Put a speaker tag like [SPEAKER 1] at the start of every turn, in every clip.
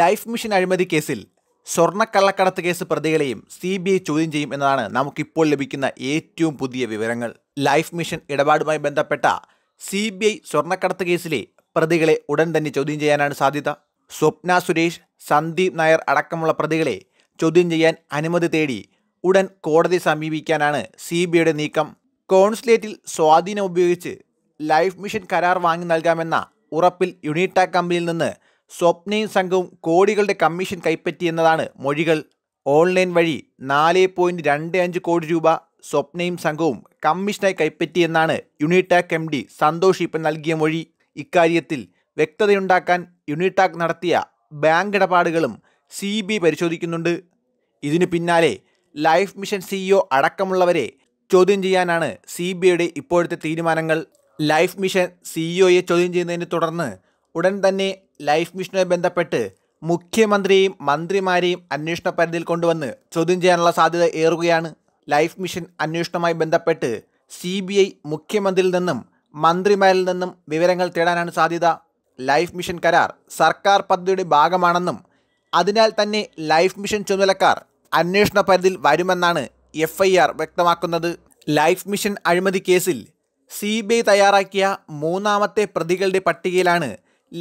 [SPEAKER 1] life mission അഴിമതി കേസിൽ സ്വർണ്ണക്കള്ളക്കടത്ത് കേസ് പ്രതികളെയും സി ബി ഐ ചോദ്യം ചെയ്യും എന്നതാണ് നമുക്കിപ്പോൾ ലഭിക്കുന്ന ഏറ്റവും പുതിയ വിവരങ്ങൾ ലൈഫ് മിഷൻ ഇടപാടുമായി ബന്ധപ്പെട്ട സി ബി ഐ സ്വർണ്ണക്കടത്ത് കേസിലെ പ്രതികളെ ഉടൻ തന്നെ ചോദ്യം ചെയ്യാനാണ് സാധ്യത സ്വപ്ന സുരേഷ് സന്ദീപ് നായർ അടക്കമുള്ള പ്രതികളെ ചോദ്യം ചെയ്യാൻ അനുമതി തേടി ഉടൻ കോടതി സമീപിക്കാനാണ് സി ബി ഐയുടെ നീക്കം കോൺസുലേറ്റിൽ സ്വാധീനം ഉപയോഗിച്ച് ലൈഫ് മിഷൻ കരാർ വാങ്ങി നൽകാമെന്ന ഉറപ്പിൽ യുണീടാക് കമ്പനിയിൽ നിന്ന് സ്വപ്നയും സംഘവും കോടികളുടെ കമ്മീഷൻ കൈപ്പറ്റിയെന്നതാണ് മൊഴികൾ ഓൺലൈൻ വഴി നാല് പോയിൻറ്റ് രണ്ട് അഞ്ച് കോടി രൂപ സ്വപ്നയും സംഘവും കമ്മീഷനായി കൈപ്പറ്റിയെന്നാണ് Unitac M D Santhosh Eappen നൽകിയ മൊഴി ഇക്കാര്യത്തിൽ വ്യക്തതയുണ്ടാക്കാൻ യുണിടാക് നടത്തിയ ബാങ്ക് ഇടപാടുകളും സി ബി പരിശോധിക്കുന്നുണ്ട് ഇതിനു പിന്നാലെ ലൈഫ് മിഷൻ സിഇഒ അടക്കമുള്ളവരെ ചോദ്യം ചെയ്യാനാണ് സി ബി ഐയുടെ ഇപ്പോഴത്തെ തീരുമാനങ്ങൾ ലൈഫ് മിഷൻ സിഇഒയെ ചോദ്യം ചെയ്യുന്നതിനെ തുടർന്ന് ഉടൻ തന്നെ ലൈഫ് മിഷനുമായി ബന്ധപ്പെട്ട് മുഖ്യമന്ത്രിയും മന്ത്രിമാരെയും അന്വേഷണ പരിധിയിൽ കൊണ്ടുവന്ന് ചോദ്യം ചെയ്യാനുള്ള സാധ്യത ഏറുകയാണ് ലൈഫ് മിഷൻ അന്വേഷണവുമായി ബന്ധപ്പെട്ട് സി ബി ഐ മുഖ്യമന്ത്രിയിൽ നിന്നും മന്ത്രിമാരിൽ നിന്നും വിവരങ്ങൾ തേടാനാണ് സാധ്യത ലൈഫ് മിഷൻ കരാർ സർക്കാർ പദ്ധതിയുടെ ഭാഗമാണെന്നും അതിനാൽ തന്നെ ലൈഫ് മിഷൻ ചുമതലക്കാർ അന്വേഷണ പരിധിയിൽ വരുമെന്നാണ് എഫ് ഐ ആർ വ്യക്തമാക്കുന്നത് ലൈഫ് മിഷൻ അഴിമതി കേസിൽ സി ബി ഐ തയ്യാറാക്കിയ മൂന്നാമത്തെ പ്രതികളുടെ പട്ടികയിലാണ്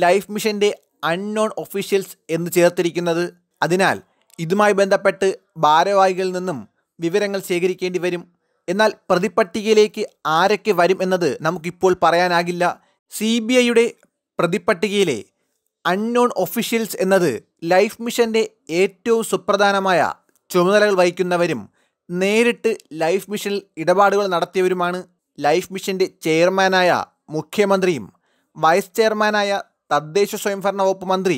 [SPEAKER 1] ലൈഫ് മിഷൻ്റെ അൺനോൺ ഒഫീഷ്യൽസ് എന്ന് ചേർത്തിരിക്കുന്നത് അതിനാൽ ഇതുമായി ബന്ധപ്പെട്ട് ഭാരവാഹികളിൽ നിന്നും വിവരങ്ങൾ ശേഖരിക്കേണ്ടി വരും എന്നാൽ പ്രതിപട്ടികയിലേക്ക് ആരൊക്കെ വരും എന്നത് നമുക്കിപ്പോൾ പറയാനാകില്ല സി ബി ഐയുടെ പ്രതിപട്ടികയിലെ അൺനോൺ ഒഫീഷ്യൽസ് എന്നത് ലൈഫ് മിഷൻ്റെ ഏറ്റവും സുപ്രധാനമായ ചുമതലകൾ വഹിക്കുന്നവരും നേരിട്ട് ലൈഫ് മിഷനിൽ ഇടപാടുകൾ നടത്തിയവരുമാണ് ലൈഫ് മിഷൻ്റെ ചെയർമാനായ മുഖ്യമന്ത്രിയും വൈസ് ചെയർമാനായ തദ്ദേശ സ്വയംഭരണ വകുപ്പ് മന്ത്രി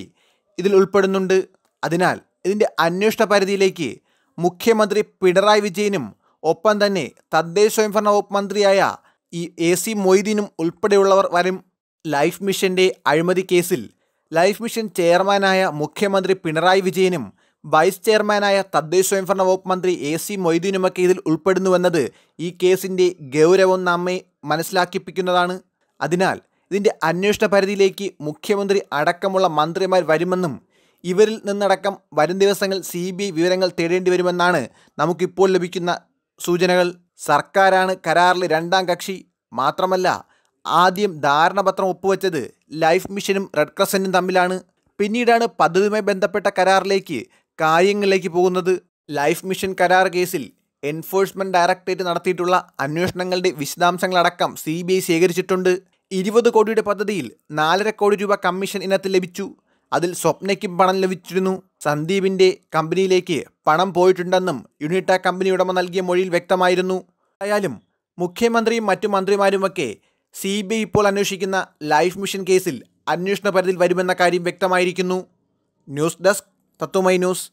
[SPEAKER 1] ഇതിൽ ഉൾപ്പെടുന്നുണ്ട് അതിനാൽ ഇതിൻ്റെ അന്വേഷണ പരിധിയിലേക്ക് മുഖ്യമന്ത്രി പിണറായി വിജയനും ഒപ്പം തന്നെ തദ്ദേശ സ്വയംഭരണ വകുപ്പ് മന്ത്രിയായ ഈ എ സി മൊയ്തീനും ഉൾപ്പെടെയുള്ളവർ വരും ലൈഫ് മിഷൻ്റെ അഴിമതി കേസിൽ ലൈഫ് മിഷൻ ചെയർമാനായ മുഖ്യമന്ത്രി പിണറായി വിജയനും വൈസ് ചെയർമാനായ തദ്ദേശ സ്വയംഭരണ വകുപ്പ് മന്ത്രി എ സി മൊയ്തീനുമൊക്കെ ഇതിൽ ഉൾപ്പെടുന്നുവെന്നത് ഈ കേസിൻ്റെ ഗൗരവം നമ്മെ മനസ്സിലാക്കിപ്പിക്കുന്നതാണ് അതിനാൽ ഇതിന്റെ അന്വേഷണ പരിധിയിലേക്ക് മുഖ്യമന്ത്രി അടക്കമുള്ള മന്ത്രിമാർ വരുമെന്നും ഇവരിൽ നിന്നടക്കം വരും ദിവസങ്ങൾ സി ബി ഐ വിവരങ്ങൾ തേടേണ്ടി വരുമെന്നാണ് നമുക്കിപ്പോൾ ലഭിക്കുന്ന സൂചനകൾ സർക്കാരാണ് കരാറിലെ രണ്ടാം കക്ഷി മാത്രമല്ല ആദ്യം ധാരണാപത്രം ഒപ്പുവെച്ചത് ലൈഫ് മിഷനും റെഡ് ക്രസൻറ്റും തമ്മിലാണ് പിന്നീടാണ് പദ്ധതിയുമായി ബന്ധപ്പെട്ട കരാറിലേക്ക് കാര്യങ്ങളിലേക്ക് പോകുന്നത് ലൈഫ് മിഷൻ കരാർ കേസിൽ എൻഫോഴ്സ്മെൻറ്റ് ഡയറക്ടറേറ്റ് നടത്തിയിട്ടുള്ള അന്വേഷണങ്ങളുടെ വിശദാംശങ്ങളടക്കം സി ബി ഐ ശേഖരിച്ചിട്ടുണ്ട് ഇരുപത് കോടിയുടെ പദ്ധതിയിൽ നാലര കോടി രൂപ കമ്മീഷൻ ഇനത്തിൽ ലഭിച്ചു അതിൽ സ്വപ്നയ്ക്കും പണം ലഭിച്ചിരുന്നു സന്ദീപിന്റെ കമ്പനിയിലേക്ക് പണം പോയിട്ടുണ്ടെന്നും യുണിട്ട കമ്പനി ഉടമ നൽകിയ മൊഴിയിൽ വ്യക്തമായിരുന്നു ആയാലും മുഖ്യമന്ത്രിയും മറ്റു മന്ത്രിമാരുമൊക്കെ സി ബി ഇപ്പോൾ അന്വേഷിക്കുന്ന ലൈഫ് മിഷൻ കേസിൽ അന്വേഷണ പരിധിയിൽ വരുമെന്ന കാര്യം വ്യക്തമായിരിക്കുന്നു ന്യൂസ് ഡെസ്ക് തത്വമൈ ന്യൂസ്